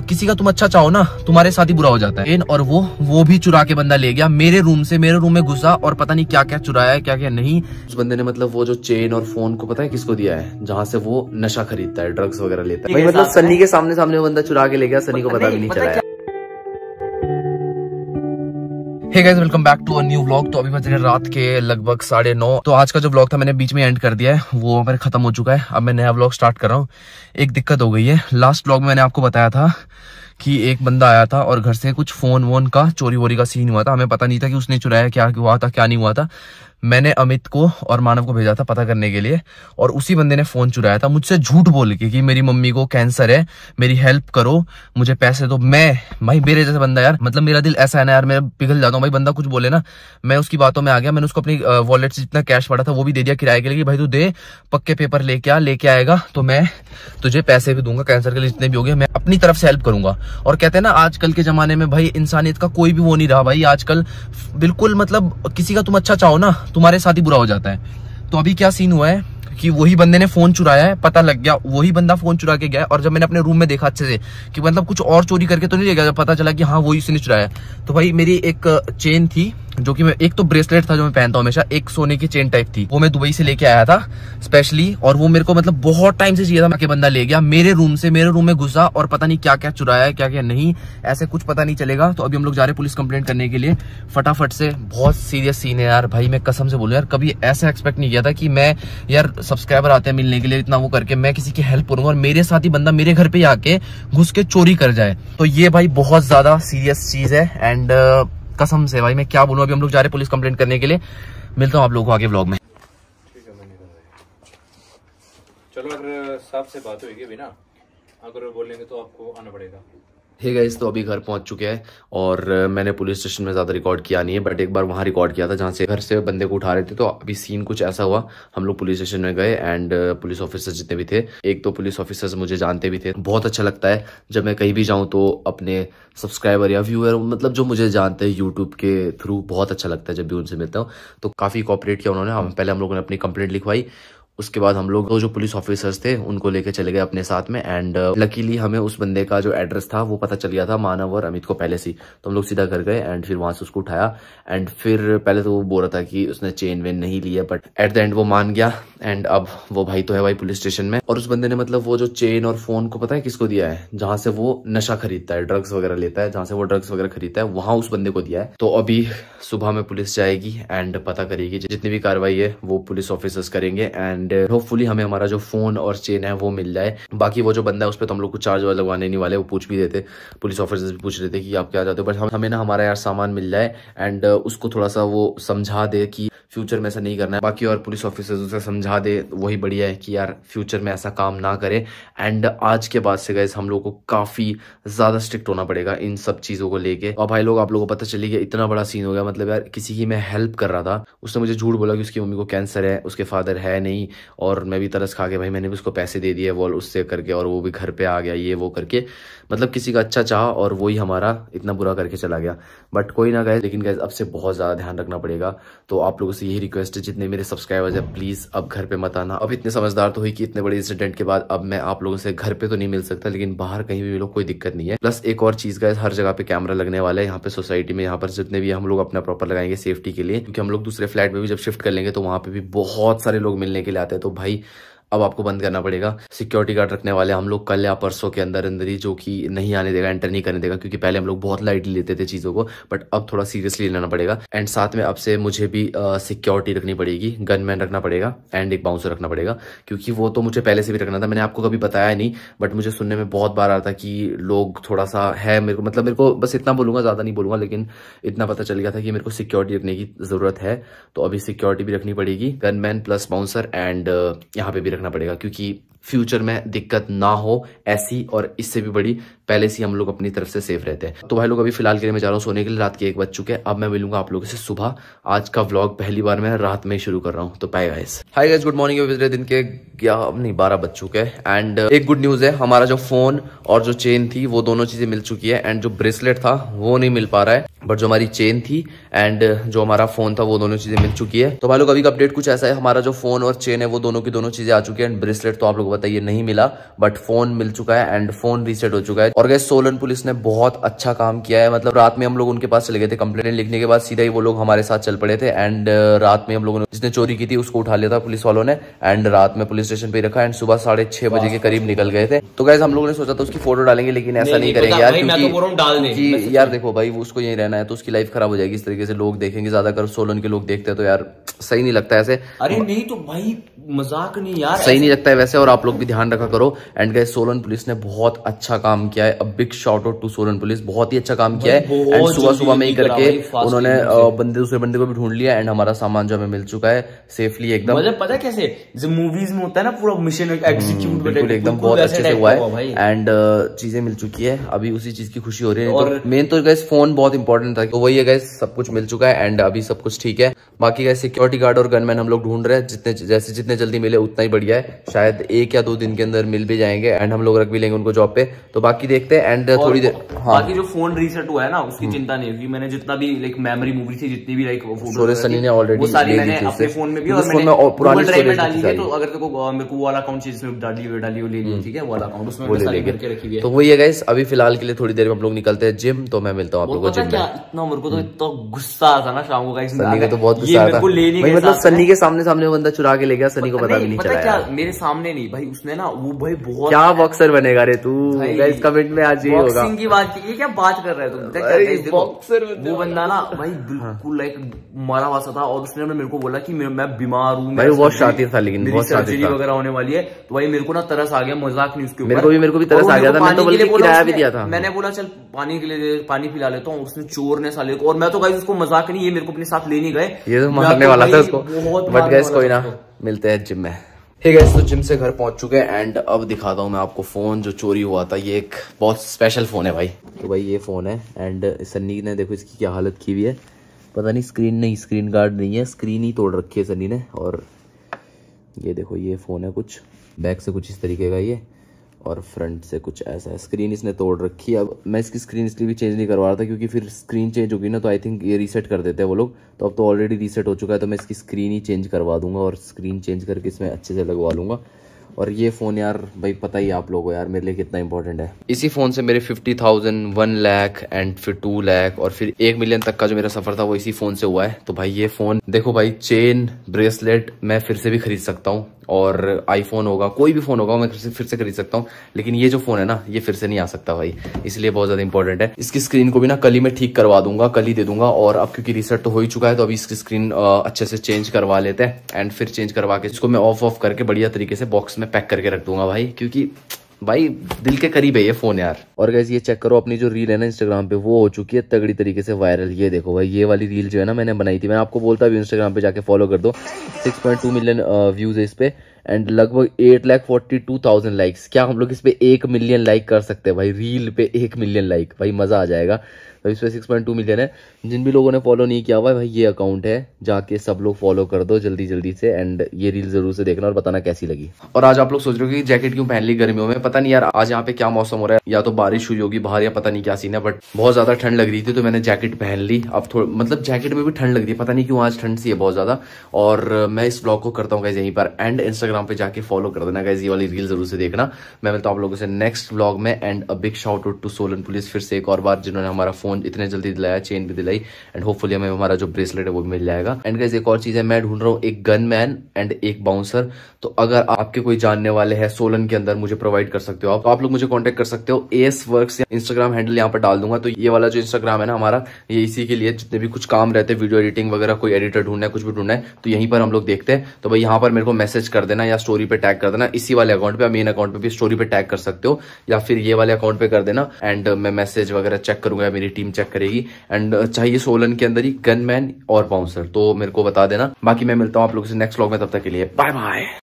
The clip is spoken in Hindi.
किसी का तुम अच्छा चाहो ना तुम्हारे साथ ही बुरा हो जाता है पेन और वो वो भी चुरा के बंदा ले गया मेरे रूम से मेरे रूम में घुसा और पता नहीं क्या क्या चुराया है क्या क्या नहीं उस बंदे ने मतलब वो जो चेन और फोन को पता है किसको दिया है जहाँ से वो नशा खरीदता है ड्रग्स वगैरह लेता है मतलब के सामने सामने वो बंदा चुरा के ले गया सनी को पता भी नहीं चला hey guys welcome back to a new vlog तो अभी बज रहे रात के लगभग साढ़े नौ तो आज का जो व्लॉग था मैंने बीच में एंड कर दिया है वो मेरे खत्म हो चुका है अब मैं नया व्लॉग स्टार्ट कर रहा हूँ एक दिक्कत हो गई है लास्ट व्लॉग में मैंने आपको बताया था कि एक बंदा आया था और घर से कुछ फ़ोन वोन का चोरी वोरी का सीन हुआ था हमें पता नहीं था कि उसने चुराया क्या हुआ था क्या नहीं हुआ था मैंने अमित को और मानव को भेजा था पता करने के लिए और उसी बंदे ने फोन चुराया था मुझसे झूठ बोल के कि मेरी मम्मी को कैंसर है मेरी हेल्प करो मुझे पैसे दो मैं भाई मेरे जैसा बंदा यार मतलब मेरा दिल ऐसा है ना यार मैं पिघल जाता हूँ भाई बंदा कुछ बोले ना मैं उसकी बातों में आ गया मैंने उसको अपनी वॉलेट से जितना कैश पड़ा था वो भी दे दिया किराए के लिए कि भाई तू दे पक्के पेपर लेके आ लेके आएगा तो मैं तुझे पैसे भी दूंगा कैंसर के लिए जितने भी हो गए मैं अपनी तरफ से हेल्प करूंगा और कहते हैं ना आजकल के जमाने में भाई इंसानियत का कोई भी वो नहीं रहा भाई आजकल बिल्कुल मतलब किसी का तुम अच्छा चाहो ना तुम्हारे साथ ही बुरा हो जाता है तो अभी क्या सीन हुआ है कि वही बंदे ने फोन चुराया है पता लग गया वही बंदा फोन चुरा के गया और जब मैंने अपने रूम में देखा अच्छे से कि मतलब कुछ और चोरी करके तो नहीं ले गया जब पता चला कि हाँ वही उसने चुराया तो भाई मेरी एक चेन थी जो कि मैं एक तो ब्रेसलेट था जो मैं पहनता हूँ हमेशा एक सोने की चेन टाइप थी वो मैं दुबई से लेके आया था स्पेशली और वो मेरे को मतलब बहुत टाइम से चाहिए था मैं बंदा ले गया मेरे रूम से मेरे रूम में घुसा और पता नहीं क्या क्या चुराया क्या क्या नहीं ऐसे कुछ पता नहीं चलेगा तो अभी हम लोग जा रहे पुलिस कंप्लेंट करने के लिए फटाफट से बहुत सीरियस सीन है यार भाई मैं कसम से बोलूँ यार कभी ऐसा एक्सपेक्ट नहीं किया था कि मैं यार सब्सक्राइबर आते हैं मिलने के लिए इतना वो करके मैं किसी की हेल्प करूंगा और मेरे साथ ही बंदा मेरे घर पर आके घुस के चोरी कर जाए तो ये भाई बहुत ज्यादा सीरियस चीज है एंड कसम से भाई मैं क्या बोलूँ अभी हम लोग जा रहे पुलिस कंप्लेंट करने के लिए मिलता हूँ आप लोगों को आगे ब्लॉग में चलो अगर साहब से बात होगी अभी ना अगर बोलेंगे तो आपको आना पड़ेगा हे गए तो अभी घर पहुंच चुके हैं और मैंने पुलिस स्टेशन में ज़्यादा रिकॉर्ड किया नहीं है बट एक बार वहाँ रिकॉर्ड किया था जहाँ से घर से बंदे को उठा रहे थे तो अभी सीन कुछ ऐसा हुआ हम लोग पुलिस स्टेशन में गए एंड पुलिस ऑफिसर्स जितने भी थे एक तो पुलिस ऑफिसर्स मुझे जानते भी थे बहुत अच्छा लगता है जब मैं कहीं भी जाऊँ तो अपने सब्सक्राइबर या व्यूअर मतलब जो मुझे जानते हैं यूट्यूब के थ्रू बहुत अच्छा लगता है जब भी उनसे मिलता हूँ तो काफ़ी कॉपरेट किया उन्होंने हम पहले हम लोगों ने अपनी कंप्लेंट लिखवाई उसके बाद हम लोग जो पुलिस ऑफिसर्स थे उनको लेके चले गए अपने साथ में एंड लकीली uh, हमें उस बंदे का जो एड्रेस था वो पता चल गया था मानव और अमित को पहले से तो हम लोग सीधा घर गए एंड फिर वहां से उसको उठाया एंड फिर पहले तो वो बोल रहा था कि उसने चेन वेन नहीं लिया बट एट द एंड वो मान गया एंड अब वो भाई तो है भाई पुलिस स्टेशन में और उस बंदे ने मतलब वो जो चेन और फोन को पता है किसको दिया है जहां से वो नशा खरीदता है ड्रग्स वगैरह लेता है जहां से वो ड्रग्स वगैरह खरीदता है वहां उस बंदे को दिया है तो अभी सुबह में पुलिस जाएगी एंड पता करेगी जितनी भी कार्रवाई है वो पुलिस ऑफिसर्स करेंगे एंड होपफुली हमें हमारा जो फोन और चेन है वो मिल जाए बाकी वो जो बंदा है उस पर तो हम लोग को चार्ज लगवाने नहीं वाले वो पूछ भी देते पुलिस ऑफिसर्स भी पूछ रहे थे कि आप क्या जाते हो बट हमें ना हमारा यार सामान मिल जाए एंड उसको थोड़ा सा वो समझा दे कि फ्यूचर में ऐसा नहीं करना है बाकी और पुलिस ऑफिसर्स उसे समझा समझा दे वही बढ़िया है कि यार फ्यूचर में ऐसा काम ना करें एंड आज के बाद से गैस हम लोग को काफ़ी ज़्यादा स्ट्रिक्ट होना पड़ेगा इन सब चीज़ों को लेके और भाई लोग आप लोगों को पता चली गया इतना बड़ा सीन हो गया मतलब यार किसी की मैं हेल्प कर रहा था उसने मुझे झूठ बोला कि उसकी मम्मी को कैंसर है उसके फादर है नहीं और मैं भी तरस खा के भाई मैंने भी उसको पैसे दे दिए वॉल उससे करके और वो भी घर पर आ गया ये वो करके मतलब किसी का अच्छा चाह और वही हमारा इतना बुरा करके चला गया बट कोई ना गए लेकिन गैस अब से बहुत ज़्यादा ध्यान रखना पड़ेगा तो आप लोगों से यही रिक्वेस्ट है जितने मेरे सब्सक्राइबर्स है प्लीज़ अब घर घर पे मत आना अब इतने समझदार तो हुई कि इतने बड़े इंसिडेंट के बाद अब मैं आप लोगों से घर पे तो नहीं मिल सकता लेकिन बाहर कहीं भी मिलो कोई दिक्कत नहीं है प्लस एक और चीज का हर जगह पे कैमरा लगने वाला है यहाँ पे सोसाइटी में यहाँ पर जितने भी हम लोग अपना प्रॉपर लगाएंगे सेफ्टी के लिए क्योंकि हम लोग दूसरे फ्लैट में भी जब शिफ्ट कर लेंगे तो वहाँ पे भी बहुत सारे लोग मिलने के लिए आते हैं तो भाई अब आपको बंद करना पड़ेगा सिक्योरिटी गार्ड रखने वाले हम लोग कल या परसों के अंदर अंदर ही जो कि नहीं आने देगा एंटर नहीं करने देगा क्योंकि पहले हम लोग बहुत लाइटली लेते थे चीज़ों को बट अब थोड़ा सीरियसली लेना पड़ेगा एंड साथ में अब से मुझे भी सिक्योरिटी रखनी पड़ेगी गनमैन रखना पड़ेगा एंड एक बाउंसर रखना पड़ेगा क्योंकि वो तो मुझे पहले से भी रखना था मैंने आपको कभी बताया नहीं बट मुझे सुनने में बहुत बार आता कि लोग थोड़ा सा है मेरे को मतलब मेरे को बस इतना बोलूंगा ज़्यादा नहीं बोलूंगा लेकिन इतना पता चल गया था कि मेरे को सिक्योरिटी रखने की ज़रूरत है तो अभी सिक्योरिटी भी रखनी पड़ेगी गनमैन प्लस बाउंसर एंड यहाँ पे भी रखना पड़ेगा क्योंकि फ्यूचर में दिक्कत ना हो ऐसी और इससे भी बड़ी पहले से हम लोग अपनी तरफ से सेफ रहते हैं तो भाई लोग अभी फिलहाल के लिए मैं जा रहा हूँ सोने के लिए रात के एक बज चुके हैं अब मैं मिलूंगा आप लोगों से सुबह आज का व्लॉग पहली बार मैं रात में शुरू कर रहा हूँ तो bye guys hi guys good morning पिछले दिन के ग्यारह नहीं बारह बज चुके हैं एंड uh, एक गुड न्यूज़ है हमारा जो फोन और जो चेन थी वो दोनों चीज़ें मिल चुकी है एंड जो ब्रेसलेट था वो नहीं मिल पा रहा है बट जो हमारी चेन थी एंड uh, जो हमारा फोन था वो दोनों चीजें मिल चुकी है तो भाई लोग अभी का अपडेट कुछ ऐसा है हमारा जो फोन और चेन है वो दोनों की दोनों चीजें आ चुकी है एंड ब्रेसलेट तो आप लोग बताइए नहीं मिला बट फोन मिल चुका है एंड फोन रीसेट हो चुका है और गए सोलन पुलिस ने बहुत अच्छा काम किया है मतलब रात में हम लोग उनके पास चले गए थे कंप्लेन लिखने के बाद सीधा ही वो लोग हमारे साथ चल पड़े थे एंड uh, रात में हम लोगों ने जिसने चोरी की थी उसको उठा लिया था पुलिस वालों ने एंड रात में पुलिस स्टेशन पे रखा एंड सुबह साढ़े छह बजे के करीब निकल गए थे तो गैस हम लोगों ने सोचा था उसकी फोटो डालेंगे लेकिन ऐसा नहीं करेंगे यार तो यार देखो भाई उसको यही रहना रहना है तो उसकी लाइफ खराब हो जाएगी इस तरीके से लोग देखेंगे ज्यादा कर सोलन के लोग देखते हैं तो यार सही नहीं लगता है ऐसे अरे नहीं तो भाई मजाक नहीं यार सही नहीं लगता है वैसे और आप लोग भी ध्यान रखा करो एंड गए सोलन पुलिस ने बहुत अच्छा काम किया है अब big shout out to Solan police बहुत ही अच्छा काम किया है एंड सुबह सुबह में ही करके उन्होंने बंदे दूसरे बंदे को भी ढूंढ लिया एंड हमारा सामान जो हमें मिल चुका है सेफली एकदम मतलब पता कैसे जो मूवीज में होता है ना पूरा मिशन हम्म, एग्जीक्यूट एकदम बहुत अच्छे से हुआ है एंड चीजें मिल चुकी है अभी उसी चीज की खुशी हो रही है मेन तो गए फोन तो बहुत इंपॉर्टेंट इंपॉर्टेंट था तो वही है गैस सब कुछ मिल चुका है एंड अभी सब कुछ ठीक है बाकी गैस सिक्योरिटी गार्ड और गनमैन हम लोग ढूंढ रहे हैं जितने जैसे जितने जल्दी मिले उतना ही बढ़िया है शायद एक या दो दिन के अंदर मिल भी जाएंगे एंड हम लोग रख भी लेंगे उनको जॉब पे तो बाकी देखते हैं एंड थोड़ी देर हाँ बाकी जो फोन रीसेट हुआ है ना उसकी हम्म। चिंता नहीं होगी मैंने जितना भी लाइक मेमरी मूवी थी जितनी भी लाइक सोरे सनी ने ऑलरेडी फोन में भी और मैंने पुरानी तो अगर वाला अकाउंट चीज डाली हुई डाली ले हम्म। ठीक है वाला अकाउंट उसमें तो वही है गैस अभी फिलहाल के लिए थोड़ी देर में हम लोग निकलते हैं जिम तो मैं मिलता हूँ आप लोगों को जिम में इतना मेरे को तो इतना गुस्सा आता ना शाम को गाइस सनी को तो बहुत गुस्सा आता भाई मतलब सनी के सामने सामने बंदा चुरा के ले गया सनी को पता भी नहीं चला क्या मेरे सामने नहीं भाई उसने ना वो भाई बहुत क्या बॉक्सर बनेगा रे तू गाइस कमेंट में आज ये होगा की बात ये क्या बात कर रहे हो तुम बॉक्सर वो बंदा ना भाई हाँ। बिल्कुल लाइक मरा वासा था और उसने मेरे को बोला की मैं बीमार हूँ भाई बहुत शातिर था लेकिन बहुत सर्जरी वगैरह होने वाली है तो भाई मेरे को ना तरस आ गया मजाक नहीं उसके मेरे को भी मेरे को भी तरस आ गया तो था मैंने बोला चल पानी के लिए पानी पिला लेता हूँ उसने चो चोर ने साले को और मैं तो गाइस उसको मजाक नहीं ये मेरे को अपने साथ लेने गए ये तो मारने वाला था उसको बट गाइस कोई ना मिलते हैं जिम में ठीक है तो जिम से घर पहुंच चुके हैं एंड अब दिखाता हूं मैं आपको फोन जो चोरी हुआ था ये एक बहुत स्पेशल फोन है भाई तो भाई ये फोन है एंड सन्नी ने देखो इसकी क्या हालत की हुई है पता नहीं स्क्रीन नहीं स्क्रीन गार्ड नहीं है स्क्रीन ही तोड़ रखी है सन्नी ने और ये देखो ये फोन है कुछ बैक से कुछ इस तरीके का ये और फ्रंट से कुछ ऐसा है स्क्रीन इसने तोड़ रखी है अब मैं इसकी स्क्रीन इसलिए भी चेंज नहीं करवा रहा था क्योंकि फिर स्क्रीन चेंज होगी ना तो आई थिंक ये रीसेट कर देते हैं वो लोग तो अब तो ऑलरेडी रीसेट हो चुका है तो मैं इसकी स्क्रीन ही चेंज करवा दूंगा और स्क्रीन चेंज करके इसमें अच्छे से लगवा लूंगा और ये फ़ोन यार भाई पता ही आप लोगों यार मेरे लिए कितना इंपॉर्टेंट है इसी फ़ोन से मेरे fifty thousand one lakh and फिर टू लैख और फिर एक मिलियन तक का जो मेरा सफ़र था वो इसी फ़ोन से हुआ है तो भाई ये फ़ोन देखो भाई चेन ब्रेसलेट मैं फिर से भी खरीद सकता हूँ और आईफोन होगा कोई भी फ़ोन होगा मैं फिर से खरीद सकता हूँ लेकिन ये जो फ़ोन है ना ये फिर से नहीं आ सकता भाई इसलिए बहुत ज़्यादा इंपॉर्टेंट है इसकी स्क्रीन को भी ना कल ही मैं ठीक करवा दूंगा कल ही दे दूंगा और अब क्योंकि रिसेट तो हो ही चुका है तो अभी इसकी स्क्रीन अच्छे से चेंज करवा लेते हैं एंड फिर चेंज करवा के इसको मैं ऑफ ऑफ करके बढ़िया तरीके से बॉक्स में पैक करके रख दूंगा भाई क्योंकि भाई दिल के करीब है ये फोन यार और गैस ये चेक करो अपनी जो रील है ना इंस्टाग्राम पे वो हो चुकी है तगड़ी तरीके से वायरल ये देखो भाई ये वाली रील जो है ना मैंने बनाई थी मैं आपको बोलता भी इंस्टाग्राम पे जाके फॉलो कर दो 6.2 मिलियन व्यूज है इस पे एंड लगभग eight lakh forty two thousand likes क्या हम लोग इस पे एक मिलियन लाइक कर सकते हैं भाई रील पे एक मिलियन लाइक भाई मजा आ जाएगा भाई इसमें सिक्स पॉइंट टू मिलियन है जिन भी लोगों ने फॉलो नहीं किया हुआ भाई ये अकाउंट है जाके सब लोग फॉलो कर दो जल्दी जल्दी से एंड ये रील जरूर से देखना और बताना कैसी लगी और आज आप लोग सोच रहे हो कि जैकेट क्यों पहन ली गर्मियों में पता नहीं यार आज यहाँ पे क्या मौसम हो रहा है या तो बारिश हुई होगी बाहर या पता नहीं क्या सीन है बट बहुत ज्यादा ठंड लग रही थी तो मैंने जैकेट पहन ली अब थोड़ा मतलब जैकेट में भी ठंड लग रही है पता नहीं क्यों आज ठंड सी है बहुत ज्यादा और मैं इस ब्लॉग को करता हूँ कैसे यहीं पर एंड इंस्टाग्राम पे जाके फॉलो कर देना कैसे वाली रील जरूर से देखना मैं मिलता हूँ आप लोगों से नेक्स्ट ब्लॉग में and a big shout to Solan police फिर से एक और बार जिन्होंने हमारा फोन फोन इतने जल्दी दिलाया चेन भी दिलाई एंड होपफुली हमें हमारा जो ब्रेसलेट है वो मिल जाएगा एंड गैस एक और चीज है मैं ढूंढ रहा हूँ एक गन मैन एंड एक बाउंसर तो अगर आपके कोई जानने वाले हैं सोलन के अंदर मुझे प्रोवाइड कर सकते हो आप तो आप लोग मुझे कॉन्टेक्ट कर सकते हो एस वर्क इंस्टाग्राम हैंडल यहाँ पर डाल दूंगा तो ये वाला जो इंस्टाग्राम है ना हमारा ये इसी के लिए जितने भी कुछ काम रहते हैं वीडियो एडिटिंग वगैरह कोई एडिटर ढूंढना है कुछ भी ढूंढना है तो यहीं पर हम लोग देखते हैं तो भाई यहाँ पर मेरे को मैसेज कर देना या स्टोरी पे टैग कर देना इसी वाले अकाउंट पे मेन अकाउंट पे भी स्टोरी पे टैग कर सकते हो या फिर ये वाले अकाउंट पे कर देना एंड मैं मैसेज वगैरह चेक करूंगा मेरी टीम चेक करेगी एंड चाहिए सोलन के अंदर ही गनमैन और बाउंसर तो मेरे को बता देना बाकी मैं मिलता हूँ आप लोगों से नेक्स्ट लॉग में तब तक के लिए बाय बाय